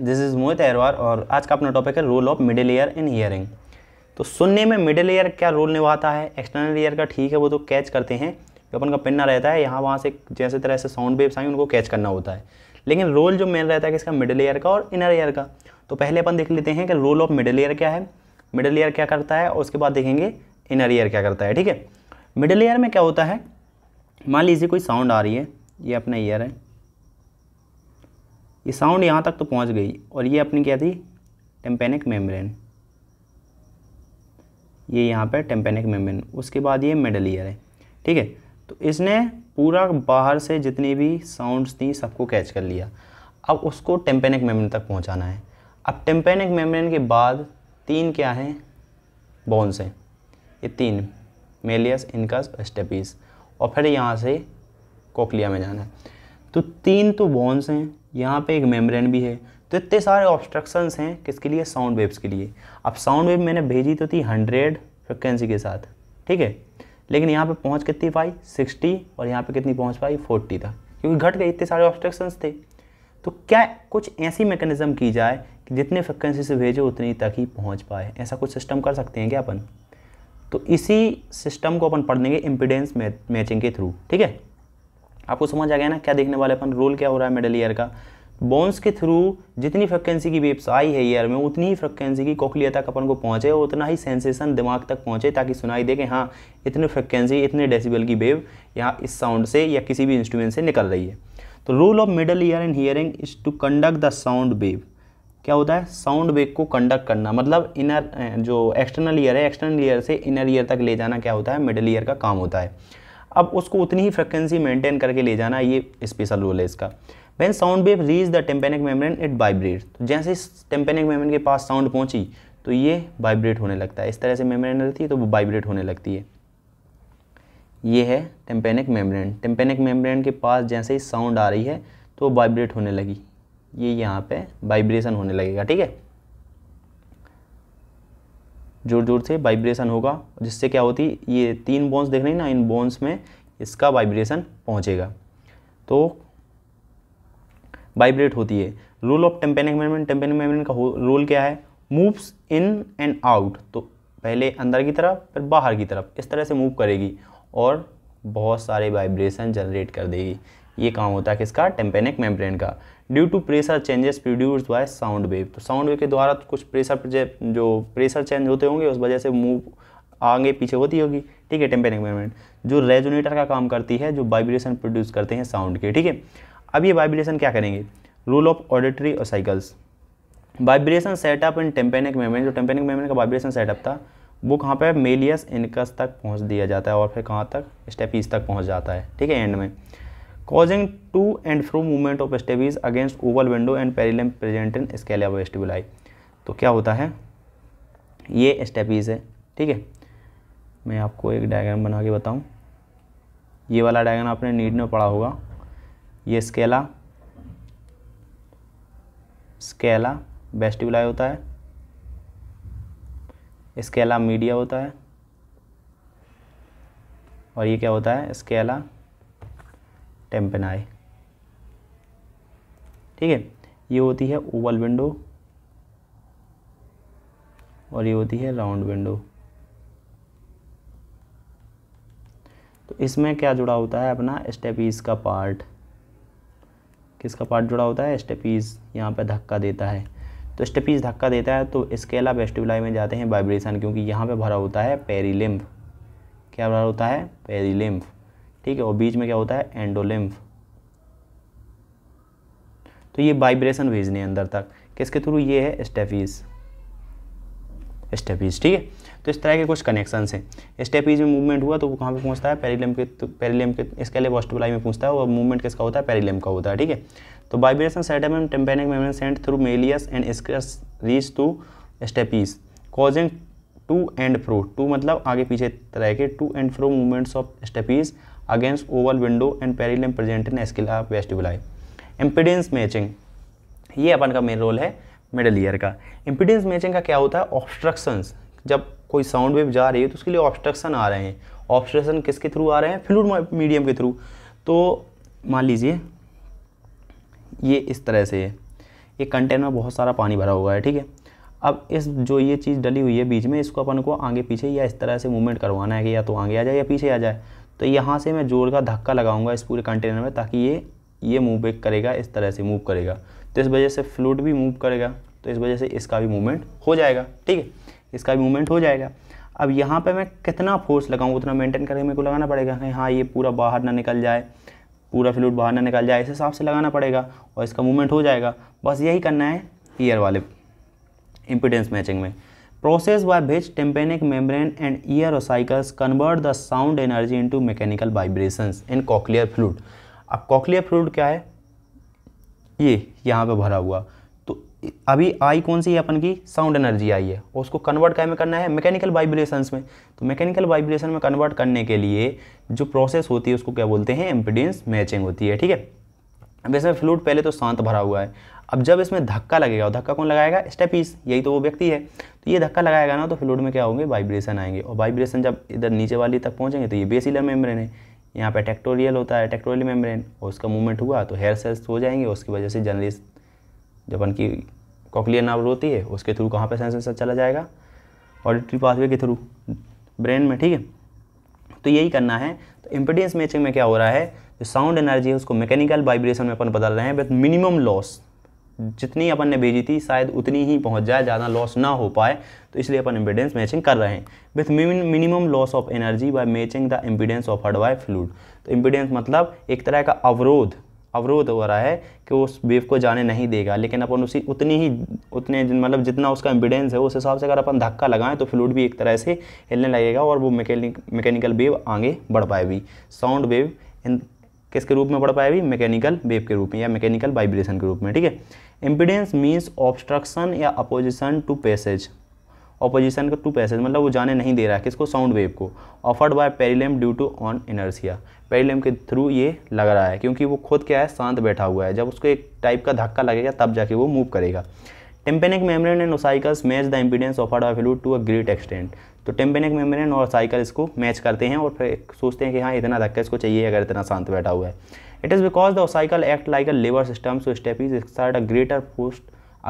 this is मोहित अहरवार और आज का अपना टॉपिक है role of middle ear in hearing तो सुनने में मिडिल ईयर क्या रोल निभाता है एक्सटर्नल ईयर का ठीक है वो तो कैच करते हैं जो अपन का पिन्ना रहता है यहाँ वहाँ से जैसे तरह से साउंड वेव्स आएंगे उनको कैच करना होता है लेकिन रोल जो मेन रहता है किसका मिडिल ईयर का और इनर ईयर का तो पहले अपन देख लेते हैं कि रोल ऑफ मिडिल ईयर क्या है मिडिल ईयर क्या करता है और उसके बाद देखेंगे इनर ईयर क्या करता है ठीक है मिडिल ईयर में क्या होता है मान लीजिए कोई साउंड आ रही है ये अपना ईयर है ये साउंड यहाँ तक तो पहुँच गई और ये अपनी क्या थी टेम्पेनिक मेम्ब्रेन ये यहाँ पर टेम्पेनिक मेम्ब्रेन उसके बाद ये मेडल ईयर है ठीक है तो इसने पूरा बाहर से जितनी भी साउंड्स थी सबको कैच कर लिया अब उसको टेम्पेनिक मेम्ब्रेन तक पहुँचाना है अब टेम्पेनिक मेम्ब्रेन के बाद तीन क्या हैं बोन्स हैं ये तीन मेलियस इनकस स्टेपीज और फिर यहाँ से कोकलिया में जाना है तो तीन तो बॉन्स हैं यहाँ पे एक मेम्ब्रेन भी है तो इतने सारे ऑब्स्ट्रक्शंस हैं किसके लिए साउंड वेव्स के लिए अब साउंड वेव मैंने भेजी तो थी हंड्रेड फ्रिक्वेंसी के साथ ठीक है लेकिन यहाँ पे पहुँच कितनी पाई सिक्सटी और यहाँ पे कितनी पहुँच पाई फोर्टी तक क्योंकि घट गए इतने सारे ऑब्स्ट्रक्शंस थे तो क्या कुछ ऐसी मैकेनिज़्म की जाए कि जितने फ्रिक्वेंसी से भेजो उतनी तक ही पहुँच पाए ऐसा कुछ सिस्टम कर सकते हैं क्या अपन तो इसी सिस्टम को अपन पढ़ देंगे इम्पिडेंस मैचिंग के थ्रू ठीक है आपको समझ आ गया ना क्या देखने वाले अपन रोल क्या हो रहा है मेडल ईयर का बोन्स के थ्रू जितनी फ्रिक्वेंसी की वेब्स आई है ईयर में उतनी ही फ्रिक्वेंसी की कोकलिया तक अपन को पहुंचे और उतना ही सेंसेशन दिमाग तक पहुंचे ताकि सुनाई दे कि हाँ इतने फ्रिक्वेंसी इतने डेसिबल की वेव यहाँ इस साउंड से या किसी भी इंस्ट्रूमेंट से निकल रही है तो role of middle ear in hearing is to conduct the sound wave क्या होता है साउंड वेव को कंडक्ट करना मतलब इनर जो एक्सटर्नल ईयर है एक्सटर्नल ईयर से इनर ईयर तक ले जाना क्या होता है मिडल ईयर का काम होता है अब उसको उतनी ही फ्रिक्वेंसी मेंटेन करके ले जाना ये स्पेशल रोल है इसका when sound wave reaches the tympanic membrane it vibrate तो जैसे इस टेम्पेनिक मेम्ब्रेन के पास साउंड पहुंची तो ये वाइब्रेट होने लगता है इस तरह से मेम्ब्रेन रहती है तो वो वाइब्रेट होने लगती है ये है टेम्पेनिक मेम्ब्रेन टेम्पेनिक मेम्ब्रेन के पास जैसे ही साउंड आ रही है तो वाइब्रेट होने लगी ये यहाँ पे वाइब्रेशन होने लगेगा ठीक है ज़ोर ज़ोर से वाइब्रेशन होगा जिससे क्या होती ये तीन बोन्स देख रहे हैं ना इन बोन्स में इसका वाइब्रेशन पहुंचेगा तो वाइब्रेट होती है role of tympanic membrane tympanic membrane का रोल क्या है मूव्स इन एंड आउट तो पहले अंदर की तरफ फिर बाहर की तरफ इस तरह से मूव करेगी और बहुत सारे वाइब्रेशन जनरेट कर देगी ये काम होता है किसका टेम्पेनिक मेम्ब्रेन का due to pressure changes produce by sound wave तो साउंड वेव के द्वारा तो कुछ प्रेशर जो प्रेशर चेंज होते होंगे उस वजह से मूव आगे पीछे होती होगी ठीक है मूवमेंट जो रेजोनेटर का, का काम करती है जो वाइब्रेशन प्रोड्यूस करते हैं साउंड के ठीक है अब ये वाइब्रेशन क्या करेंगे role of auditory ossicles vibration set up in tympanic मेमेंट जो टेम्पेनिक मेमेंट का वाइब्रेशन सेटअप था वो कहाँ पर मेलियस इनकस तक पहुँच दिया जाता है और फिर कहाँ तक स्टेपीज तक पहुँच जाता है ठीक है एंड में causing to and fro movement of stapes against oval window and perilymph present in scala vestibuli तो क्या होता है ये स्टेबीज है ठीक है मैं आपको एक डायग्राम बना के बताऊं ये वाला डायग्राम आपने नीट में पढ़ा होगा ये स्केला स्केला बेस्टिबुलाई होता है स्केला मीडिया होता है और ये क्या होता है स्केला टेम्पेनाई ठीक है ये होती है ओवल विंडो और ये होती है राउंड विंडो तो इसमें क्या जुड़ा होता है अपना स्टेपीज का पार्ट किसका पार्ट जुड़ा होता है स्टेपीज यहाँ पर धक्का देता है तो स्टेपीज धक्का देता है तो स्केला वेस्टिबुलाई में जाते हैं वाइब्रेशन क्योंकि यहाँ पे भरा होता है पेरीलिम्फ क्या भरा होता है पेरीलिम्फ ठीक है और बीच में क्या होता है एंडोलिम्फ तो ये वाइब्रेशन भेजने अंदर तक किसके थ्रू ये है स्टेफीज स्टेपीज ठीक है तो इस तरह के कुछ कनेक्शन हैं स्टेपीज में मूवमेंट हुआ तो वो कहाँ पे पहुँचता है पेरीलेम के तो पेरीलेम के इसके लिए वॉस्टबलाई में पहुँचता है और मूवमेंट किसका होता है पेरीलेम का होता है ठीक है तो vibration set in tympanic membrane sent through malleus and incus reach to stapes causing to and fro to मतलब आगे पीछे तरह के to and fro movements of stapes against oval window and parallel present in escala vestibuli impedance matching ये अपन का main role है middle ear का इम्पिडेंस मैचिंग का क्या होता है ऑब्स्ट्रक्शंस जब कोई साउंड वेव जा रही है तो उसके लिए ऑब्स्ट्रक्शन आ रहे हैं ऑब्स्ट्रक्शन किसके थ्रू आ रहे हैं फ्लूड मीडियम के थ्रू तो मान लीजिए ये इस तरह से है ये कंटेनर में बहुत सारा पानी भरा हुआ है ठीक है अब इस जो ये चीज़ डली हुई है बीच में इसको अपन को आगे पीछे या इस तरह से मूवमेंट करवाना है कि या तो आगे आ जाए या पीछे आ जाए तो यहाँ से मैं जोर का धक्का लगाऊंगा इस पूरे कंटेनर में ताकि ये ये मूव बैक करेगा इस तरह से मूव करेगा तो इस वजह से फ्लूड भी मूव करेगा तो इस वजह से इसका भी मूवमेंट हो जाएगा ठीक है इसका भी मूवमेंट हो जाएगा अब यहाँ पे मैं कितना फोर्स लगाऊँ उतना मेंटेन करके मेरे को लगाना पड़ेगा कि हाँ ये पूरा बाहर ना निकल जाए पूरा फ्लूड बाहर ना निकल जाए इस हिसाब से लगाना पड़ेगा और इसका मूवमेंट हो जाएगा बस यही करना है ईयर वाले इम्पिडेंस मैचिंग में process by which tympanic membrane and ear convert the sound energy into mechanical vibration in cochlear fluid अब कॉकलियर फ्लूड क्या है ये यहाँ पे भरा हुआ तो अभी आई कौन सी है अपन की साउंड एनर्जी आई है और उसको कन्वर्ट क्या में करना है मैकेनिकल वाइब्रेशंस में तो मैकेनिकल वाइब्रेशन में कन्वर्ट करने के लिए जो प्रोसेस होती है उसको क्या बोलते हैं एम्पिडेंस मैचिंग होती है ठीक है अब इसमें फ्लूड पहले तो शांत भरा हुआ है अब जब इसमें धक्का लगेगा और धक्का कौन लगाएगा स्टेपीस यही तो वो व्यक्ति है तो ये धक्का लगाएगा ना तो फ्लूड में क्या होंगे वाइब्रेशन आएंगे और वाइब्रेशन जब इधर नीचे वाली तक पहुँचेंगे तो ये बेसिलर मेम्ब्रेन है यहाँ पर टेक्टोरियल होता है टेक्टोरियल मेम्ब्रेन और उसका मूवमेंट हुआ तो हेयर सेल्स हो जाएंगे उसकी वजह से जनरली जब उनकी कॉकलियर नाव रोती है उसके थ्रू कहाँ पर सेंसेशन चला जाएगा ऑडिटरी पाथवे के थ्रू ब्रेन में ठीक है तो यही करना है तो इम्पिडेंस मैचिंग में क्या हो रहा है जो साउंड एनर्जी है उसको मैकेनिकल वाइब्रेशन में अपन बदल रहे हैं विथ मिनिमम लॉस जितनी अपन ने भेजी थी शायद उतनी ही पहुंच जाए ज़्यादा लॉस ना हो पाए तो इसलिए अपन इम्पिडेंस मैचिंग कर रहे हैं with minimum loss of energy by matching the impedance of heard by fluid तो इम्पिडेंस मतलब एक तरह का अवरोध अवरोध हो रहा है कि उस वेव को जाने नहीं देगा लेकिन अपन उसी उतनी ही उतने मतलब जितना उसका इम्पिडेंस है उस हिसाब से अगर अपन धक्का लगाएं तो फ्लूड भी एक तरह से हिलने लगेगा और वो मैकेनिक मैकेनिकल वेव आगे बढ़ पाएगी साउंड वेव इन किसके रूप में पढ़ पाए अभी मैकेनिकल वेव के रूप में या मैकेनिकल वाइब्रेशन के रूप में ठीक है इम्पिडेंस मीन्स ऑब्स्ट्रक्शन या अपोजिशन टू पैसेज अपोजिशन का टू पैसेज मतलब वो जाने नहीं दे रहा है किसको साउंड वेव को offered by perilymph due to on inertia perilymph के थ्रू ये लग रहा है क्योंकि वो खुद क्या है शांत बैठा हुआ है जब उसको एक टाइप का धक्का लगेगा तब जाके वो मूव करेगा tympanic membrane and ossicles match the impedance offered by fluid to a great extent तो टेम्पेनिक मेम्ब्रेन और साइकिल इसको मैच करते हैं और फिर सोचते हैं कि हाँ इतना धक्का इसको चाहिए अगर इतना शांत बैठा हुआ है it is because the ossicle act like a lever system so stapes is exert a greater post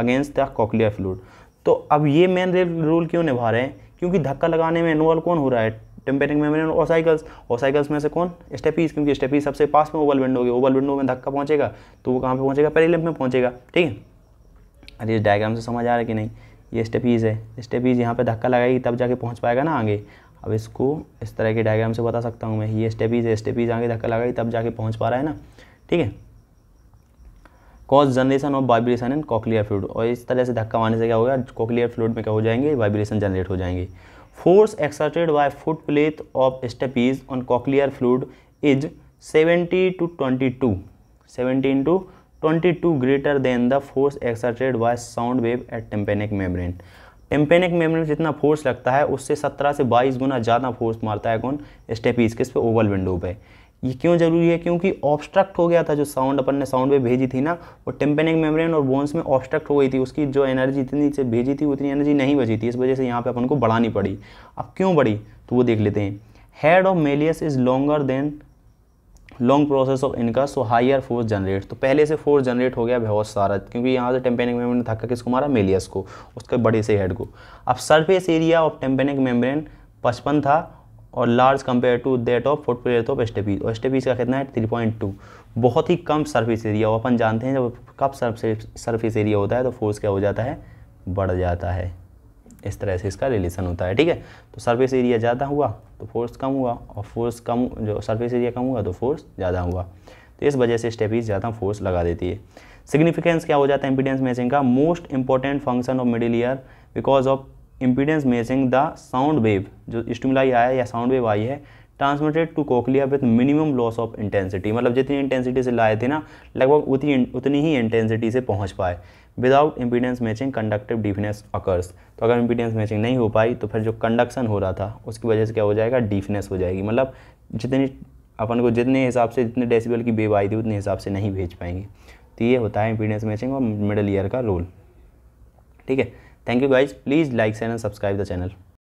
against the cochlear fluid तो अब ये मेन रोल क्यों निभा रहे हैं क्योंकि धक्का लगाने में इन्वॉल्व कौन हो रहा है tympanic membrane ossicles ossicles में से कौन स्टेपीज क्योंकि स्टेपीज सबसे पास में ओवल विंडो के ओवल विंडो में धक्का पहुंचेगा तो वो कहाँ पे पहुंचेगा पेरीलिम्प में पहुंचेगा ठीक है अरे इस डायग्राम से समझ आ रहा है कि नहीं ये स्टेपीज़ है स्टेपीज़ यहाँ पे धक्का लगाएगी तब जाके पहुँच पाएगा ना आगे अब इसको इस तरह के डायग्राम से बता सकता हूँ मैं ये स्टेपीज़ है स्टेपीज़ आगे धक्का लगाएगी तब जाके पहुँच पा रहा है ना ठीक है cause generation of vibration in cochlear fluid और इस तरह से धक्का मारने से क्या होगा कॉकलियर फ्लूड में क्या हो जाएंगे वाइब्रेशन जनरेट हो जाएंगे force exerted by foot plate of stapes on cochlear fluid is seventy two twenty two seventy into two greater than the force exerted by sound wave at tympanic membrane tympanic membrane जितना force लगता है उससे 17 से 22 गुना ज़्यादा force मारता है कौन steppes किस पे ओवल विंडो पे ये क्यों जरूरी है क्योंकि ऑब्स्ट्रक्ट हो गया था जो साउंड अपन ने साउंड वेव भेजी थी ना वो टेम्पेनिक मेम्ब्रेन और बोन्स में ऑब्स्ट्रक्ट हो गई थी उसकी जो एनर्जी इतनी से भेजी थी उतनी एनर्जी नहीं बची थी इस वजह से यहाँ पे अपन को बढ़ानी पड़ी अब क्यों बढ़ी तो वो देख लेते हैं head of malleus is longer than long process of incus so higher force generate तो पहले से फोर्स जनरेट हो गया बहुत सारा क्योंकि यहाँ से टेम्पेनिक मेम्ब्रेन ने धक्का किसको मारा मेलियस को उसके बड़े से हेड को अब surface area of tympanic membrane पचपन था और large compare to that of foot plate of stapes और स्टेपीज का कितना है थ्री पॉइंट टू बहुत ही कम सर्फेस एरिया वो अपन जानते हैं जब कब सर्फेस एरिया होता है तो फोर्स क्या हो जाता है बढ़ जाता है इस तरह से इसका रिलेशन होता है ठीक है तो सर्विस एरिया ज़्यादा हुआ तो फोर्स कम हुआ और फोर्स कम जो सर्विस एरिया कम हुआ तो फोर्स ज़्यादा हुआ तो इस वजह से स्टेपीज ज़्यादा फोर्स लगा देती है सिग्निफिकेंस क्या हो जाता है इंपीडेंस मैचिंग का most important function of middle ear because of impedance matching the sound wave जो स्टिमुलाई आया या साउंड वेव आई है transmitted to cochlea with minimum loss of intensity मतलब जितनी इंटेंसिटी से लाए थे ना लगभग उतनी उतनी ही इंटेंसिटी से पहुंच पाए without impedance matching conductive deafness occurs तो अगर इम्पीडेंस मैचिंग नहीं हो पाई तो फिर जो कंडक्शन हो रहा था उसकी वजह से क्या हो जाएगा डीफनेस हो जाएगी मतलब जितनी अपन को जितने हिसाब से जितने डेसिबल की वेव आई थी उतने हिसाब से नहीं भेज पाएंगे तो ये होता है इम्पीडेंस मैचिंग और मिडल ईयर का रोल ठीक है thank you guys please like and subscribe the channel